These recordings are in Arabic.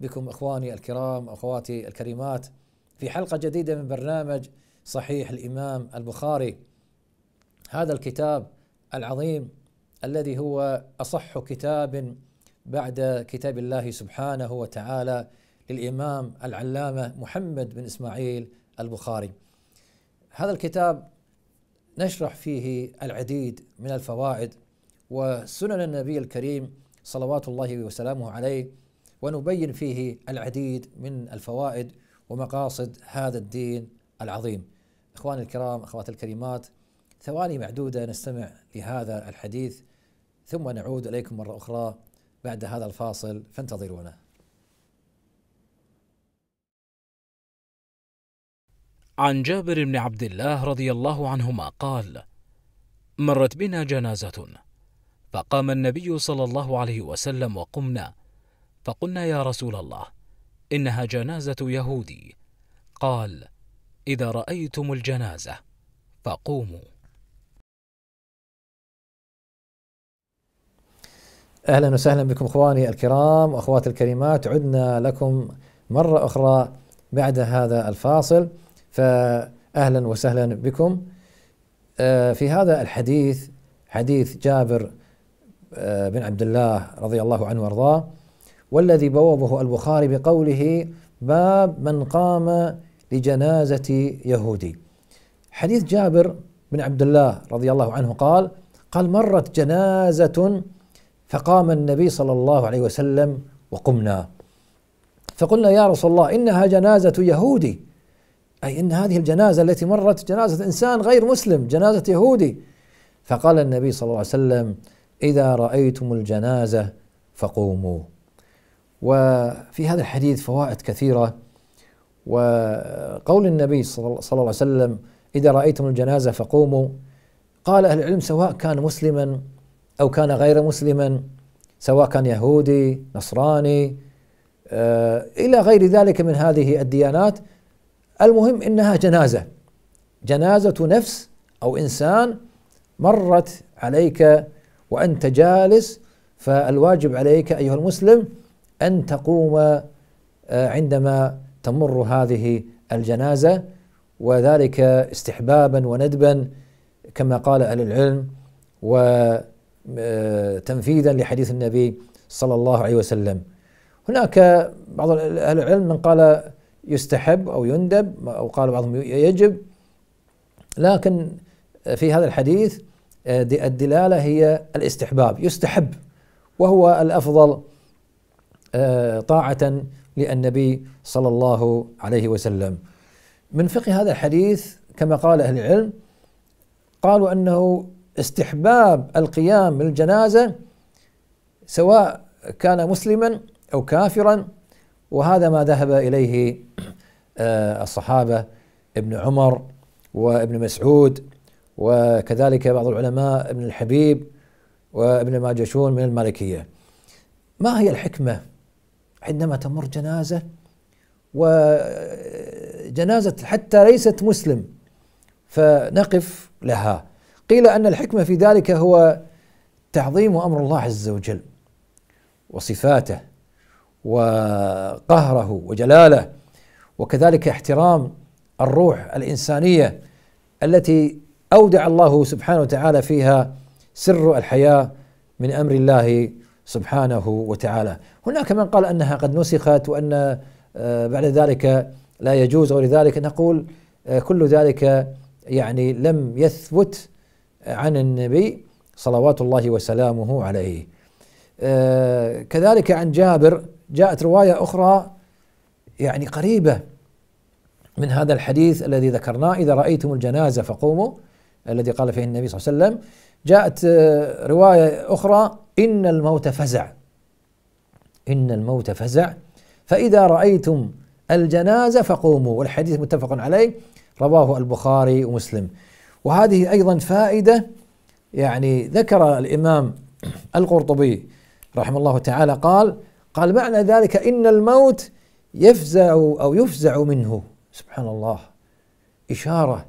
بكم اخواني الكرام اخواتي الكريمات في حلقه جديده من برنامج صحيح الامام البخاري هذا الكتاب العظيم الذي هو اصح كتاب بعد كتاب الله سبحانه وتعالى للامام العلامه محمد بن اسماعيل البخاري. هذا الكتاب نشرح فيه العديد من الفوائد وسنن النبي الكريم صلوات الله وسلامه عليه ونبين فيه العديد من الفوائد ومقاصد هذا الدين العظيم. اخواني الكرام، اخواتي الكريمات، ثواني معدوده نستمع لهذا الحديث ثم نعود اليكم مره اخرى بعد هذا الفاصل فانتظرونا. عن جابر بن عبد الله رضي الله عنهما قال: مرت بنا جنازه فقام النبي صلى الله عليه وسلم وقمنا فقلنا يا رسول الله انها جنازه يهودي قال اذا رايتم الجنازه فقوموا اهلا وسهلا بكم اخواني الكرام واخواتي الكريمات عدنا لكم مره اخرى بعد هذا الفاصل فاهلا وسهلا بكم آه، في هذا الحديث حديث جابر آه، بن عبد الله رضي الله عنه وارضاه والذي بوبه البخاري بقوله باب من قام لجنازة يهودي حديث جابر بن عبد الله رضي الله عنه قال قال مرت جنازة فقام النبي صلى الله عليه وسلم وقمنا فقلنا يا رسول الله إنها جنازة يهودي أي إن هذه الجنازة التي مرت جنازة إنسان غير مسلم جنازة يهودي فقال النبي صلى الله عليه وسلم إذا رأيتم الجنازة فقوموا وفي هذا الحديث فوائد كثيرة وقول النبي صلى الله عليه وسلم إذا رأيتم الجنازة فقوموا قال أهل العلم سواء كان مسلما أو كان غير مسلما سواء كان يهودي نصراني آه إلى غير ذلك من هذه الديانات المهم إنها جنازة جنازة نفس أو إنسان مرت عليك وأنت جالس فالواجب عليك أيها المسلم أن تقوم آه، عندما تمر هذه الجنازة وذلك استحبابا وندبا كما قال أهل العلم وتنفيذا آه، لحديث النبي صلى الله عليه وسلم هناك بعض أهل العلم من قال يستحب أو يندب أو قال بعضهم يجب لكن في هذا الحديث آه، الدلالة هي الاستحباب يستحب وهو الأفضل آه، طاعة للنبي صلى الله عليه وسلم من فقه هذا الحديث كما قال أهل العلم قالوا أنه استحباب القيام بالجنازة سواء كان مسلما أو كافرا وهذا ما ذهب إليه آه، الصحابة ابن عمر وابن مسعود وكذلك بعض العلماء ابن الحبيب وابن ماجشون من المالكية ما هي الحكمة عندما تمر جنازه وجنازه حتى ليست مسلم فنقف لها قيل ان الحكمه في ذلك هو تعظيم امر الله عز وجل وصفاته وقهره وجلاله وكذلك احترام الروح الانسانيه التي اودع الله سبحانه وتعالى فيها سر الحياه من امر الله سبحانه وتعالى هناك من قال أنها قد نسخت وأن آه، بعد ذلك لا يجوز غير ذلك نقول آه، كل ذلك يعني لم يثبت عن النبي صلوات الله وسلامه عليه آه، كذلك عن جابر جاءت رواية أخرى يعني قريبة من هذا الحديث الذي ذكرناه إذا رأيتم الجنازة فقوموا الذي قال فيه النبي صلى الله عليه وسلم جاءت رواية أخرى إن الموت فزع إن الموت فزع فإذا رأيتم الجنازة فقوموا والحديث متفق عليه رواه البخاري ومسلم وهذه أيضا فائدة يعني ذكر الإمام القرطبي رحمه الله تعالى قال قال معنى ذلك إن الموت يفزع أو يفزع منه سبحان الله إشارة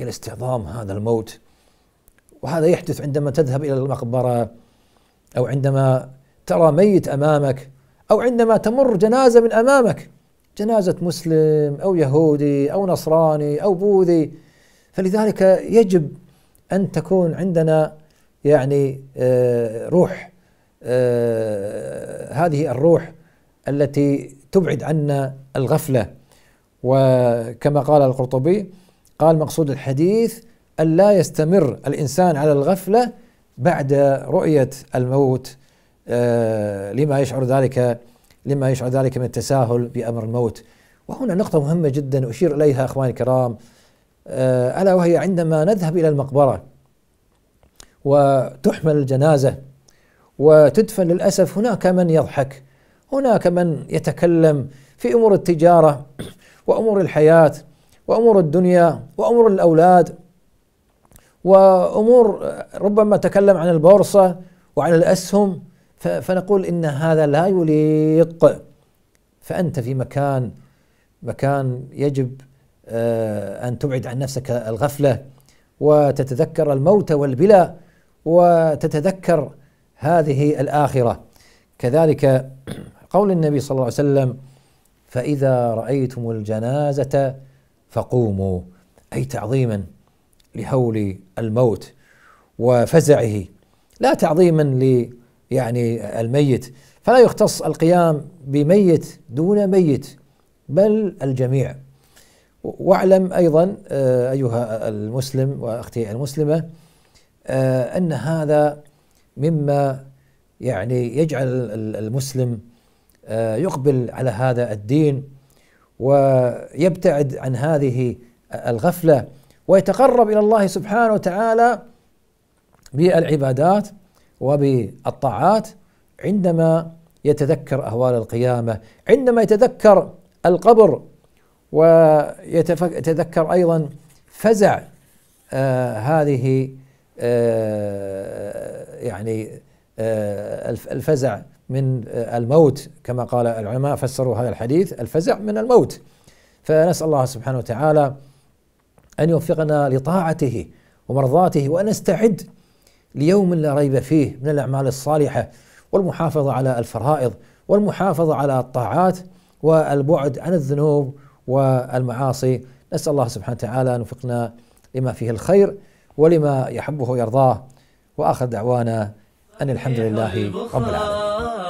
إلى استعظام هذا الموت وهذا يحدث عندما تذهب إلى المقبرة أو عندما ترى ميت أمامك أو عندما تمر جنازة من أمامك جنازة مسلم أو يهودي أو نصراني أو بوذي فلذلك يجب أن تكون عندنا يعني آه، روح آه، هذه الروح التي تبعد عنا الغفلة وكما قال القرطبي قال مقصود الحديث أن لا يستمر الإنسان على الغفلة بعد رؤية الموت آه، لما يشعر ذلك لما يشعر ذلك من التساهل بأمر الموت وهنا نقطة مهمة جدا أشير إليها أخواني الكرام آه، ألا وهي عندما نذهب إلى المقبرة وتحمل الجنازة وتدفن للأسف هناك من يضحك هناك من يتكلم في أمور التجارة وأمور الحياة وأمور الدنيا وأمور الأولاد وامور ربما تكلم عن البورصه وعن الاسهم فنقول ان هذا لا يليق فانت في مكان مكان يجب آه، ان تبعد عن نفسك الغفله وتتذكر الموت والبلا وتتذكر هذه الاخره كذلك قول النبي صلى الله عليه وسلم فاذا رايتم الجنازه فقوموا اي تعظيما لهول الموت وفزعه لا تعظيما ل يعني الميت فلا يختص القيام بميت دون ميت بل الجميع واعلم ايضا آه، ايها المسلم واختي المسلمه آه، ان هذا مما يعني يجعل المسلم آه، يقبل على هذا الدين ويبتعد عن هذه الغفله ويتقرب الى الله سبحانه وتعالى بالعبادات وبالطاعات عندما يتذكر اهوال القيامه، عندما يتذكر القبر ويتذكر ايضا فزع آه هذه آه يعني آه الفزع من آه، الموت كما قال العلماء فسروا هذا الحديث الفزع من الموت فنسال الله سبحانه وتعالى أن يوفقنا لطاعته ومرضاته وأن نستعد ليوم لا ريب فيه من الأعمال الصالحة والمحافظة على الفرائض والمحافظة على الطاعات والبعد عن الذنوب والمعاصي نسأل الله سبحانه وتعالى أن يوفقنا لما فيه الخير ولما يحبه ويرضاه وآخر دعوانا أن الحمد لله رب العالمين